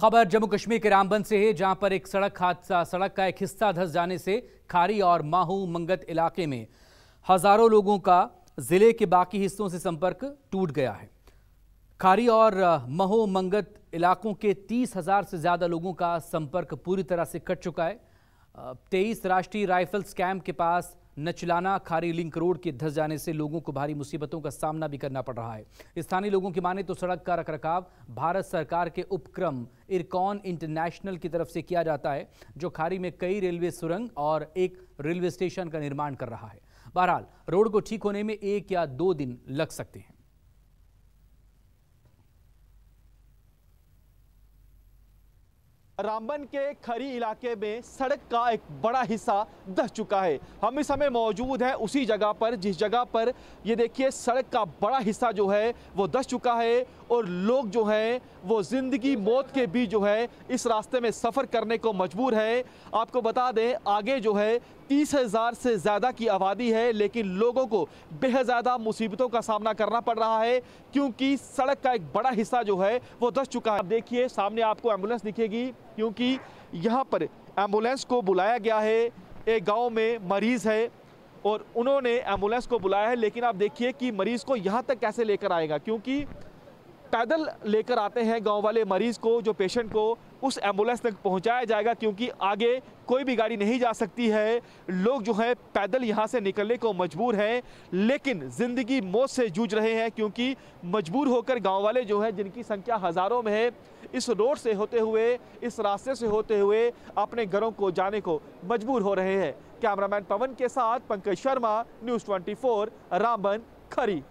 खबर जम्मू कश्मीर के रामबन से है जहां पर एक सड़क हादसा सड़क का एक हिस्सा धस जाने से खारी और माहू मंगत इलाके में हजारों लोगों का जिले के बाकी हिस्सों से संपर्क टूट गया है खारी और महो मंगत इलाकों के तीस हजार से ज़्यादा लोगों का संपर्क पूरी तरह से कट चुका है तेईस राष्ट्रीय राइफल्स कैंप के पास नचलाना खारी लिंक रोड के धस जाने से लोगों को भारी मुसीबतों का सामना भी करना पड़ रहा है स्थानीय लोगों की माने तो सड़क का रखरखाव भारत सरकार के उपक्रम इरकॉन इंटरनेशनल की तरफ से किया जाता है जो खारी में कई रेलवे सुरंग और एक रेलवे स्टेशन का निर्माण कर रहा है बहरहाल रोड को ठीक होने में एक या दो दिन लग सकते हैं रामबन के खरी इलाके में सड़क का एक बड़ा हिस्सा दस चुका है हम इस समय मौजूद हैं उसी जगह पर जिस जगह पर ये देखिए सड़क का बड़ा हिस्सा जो है वो दस चुका है और लोग जो हैं वो ज़िंदगी मौत के बीच जो है इस रास्ते में सफ़र करने को मजबूर है आपको बता दें आगे जो है तीस हज़ार से ज़्यादा की आबादी है लेकिन लोगों को बेहद ज़्यादा मुसीबतों का सामना करना पड़ रहा है क्योंकि सड़क का एक बड़ा हिस्सा जो है वो दस चुका है देखिए सामने आपको एम्बुलेंस दिखेगी क्योंकि यहाँ पर एम्बुलेंस को बुलाया गया है एक गांव में मरीज़ है और उन्होंने एम्बुलेंस को बुलाया है लेकिन आप देखिए कि मरीज़ को यहाँ तक कैसे लेकर आएगा क्योंकि पैदल लेकर आते हैं गांव वाले मरीज़ को जो पेशेंट को उस एम्बुलेंस तक पहुंचाया जाएगा क्योंकि आगे कोई भी गाड़ी नहीं जा सकती है लोग जो है पैदल यहां से निकलने को मजबूर हैं लेकिन ज़िंदगी मौत से जूझ रहे हैं क्योंकि मजबूर होकर गांव वाले जो हैं जिनकी संख्या हज़ारों में है इस रोड से होते हुए इस रास्ते से होते हुए अपने घरों को जाने को मजबूर हो रहे हैं कैमरामैन पवन के साथ पंकज शर्मा न्यूज़ ट्वेंटी रामबन खरी